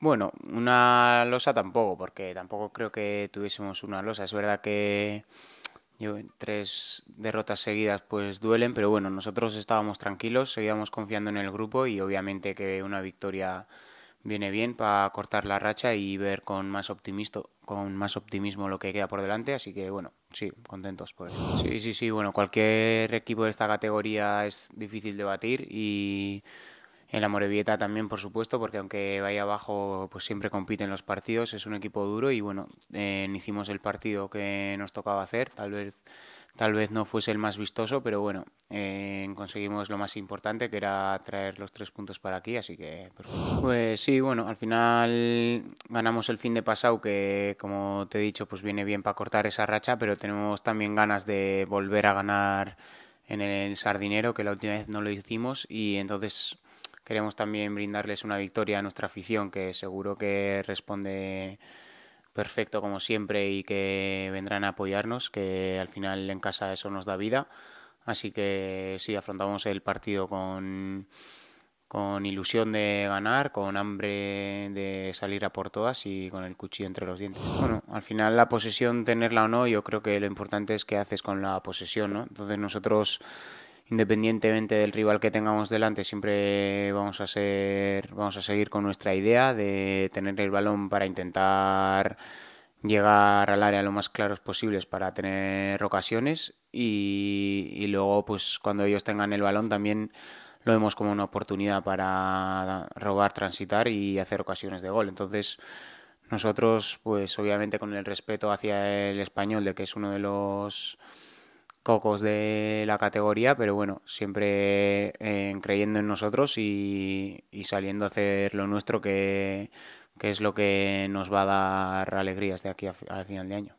Bueno, una losa tampoco, porque tampoco creo que tuviésemos una losa. Es verdad que yo, tres derrotas seguidas pues duelen, pero bueno, nosotros estábamos tranquilos, seguíamos confiando en el grupo y obviamente que una victoria viene bien para cortar la racha y ver con más optimismo con más optimismo lo que queda por delante, así que bueno, sí, contentos por eso. Sí, sí, sí, bueno, cualquier equipo de esta categoría es difícil de batir y el la Morevieta también, por supuesto, porque aunque vaya abajo, pues siempre compiten los partidos, es un equipo duro y bueno, eh, hicimos el partido que nos tocaba hacer, tal vez tal vez no fuese el más vistoso, pero bueno, eh, conseguimos lo más importante, que era traer los tres puntos para aquí, así que Pues sí, bueno, al final ganamos el fin de pasado, que como te he dicho, pues viene bien para cortar esa racha, pero tenemos también ganas de volver a ganar en el Sardinero, que la última vez no lo hicimos, y entonces Queremos también brindarles una victoria a nuestra afición, que seguro que responde perfecto como siempre y que vendrán a apoyarnos, que al final en casa eso nos da vida. Así que sí, afrontamos el partido con, con ilusión de ganar, con hambre de salir a por todas y con el cuchillo entre los dientes. Bueno, al final la posesión, tenerla o no, yo creo que lo importante es qué haces con la posesión, ¿no? Entonces nosotros independientemente del rival que tengamos delante, siempre vamos a ser, vamos a seguir con nuestra idea de tener el balón para intentar llegar al área lo más claros posibles para tener ocasiones y, y luego pues cuando ellos tengan el balón también lo vemos como una oportunidad para robar, transitar y hacer ocasiones de gol. Entonces, nosotros, pues obviamente con el respeto hacia el español, de que es uno de los cocos de la categoría, pero bueno, siempre eh, creyendo en nosotros y, saliendo a hacer lo nuestro, que, que, es lo que nos va a dar alegrías de aquí al final de año.